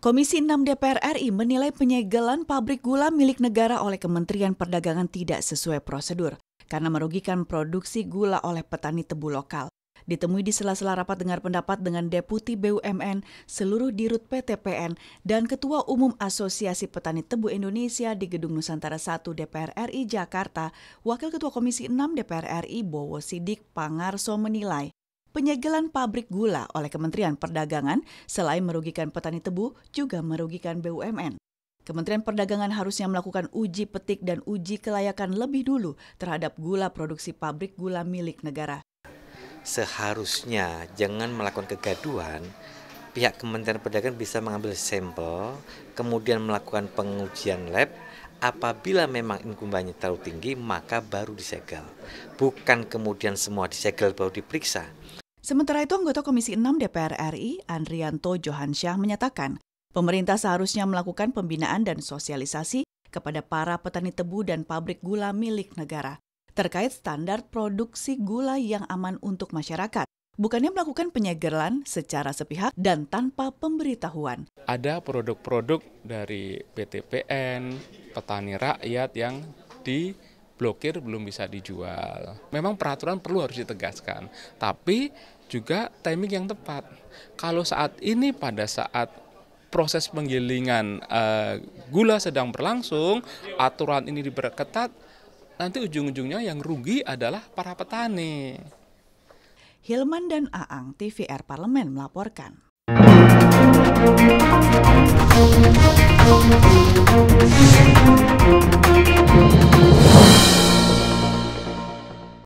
Komisi 6 DPR RI menilai penyegelan pabrik gula milik negara oleh Kementerian Perdagangan tidak sesuai prosedur karena merugikan produksi gula oleh petani tebu lokal. Ditemui di sela-sela rapat dengar pendapat dengan Deputi BUMN, seluruh dirut PTPN, dan Ketua Umum Asosiasi Petani Tebu Indonesia di Gedung Nusantara 1 DPR RI Jakarta, Wakil Ketua Komisi 6 DPR RI Bowo Sidik Pangarso menilai, Penyegelan pabrik gula oleh Kementerian Perdagangan selain merugikan petani tebu juga merugikan BUMN. Kementerian Perdagangan harusnya melakukan uji petik dan uji kelayakan lebih dulu terhadap gula produksi pabrik gula milik negara seharusnya jangan melakukan kegaduhan pihak Kementerian Perdagangan bisa mengambil sampel kemudian melakukan pengujian lab apabila memang inkubannya terlalu tinggi maka baru disegel bukan kemudian semua disegel baru diperiksa Sementara itu anggota Komisi 6 DPR RI Andrianto Johansyah menyatakan pemerintah seharusnya melakukan pembinaan dan sosialisasi kepada para petani tebu dan pabrik gula milik negara terkait standar produksi gula yang aman untuk masyarakat bukannya melakukan penyegelan secara sepihak dan tanpa pemberitahuan. Ada produk-produk dari PT PN petani rakyat yang diblokir belum bisa dijual. Memang peraturan perlu harus ditegaskan, tapi juga timing yang tepat. Kalau saat ini pada saat proses penggilingan uh, gula sedang berlangsung, aturan ini diperketat, nanti ujung-ujungnya yang rugi adalah para petani. Hilman dan Aang, TVR Parlemen melaporkan.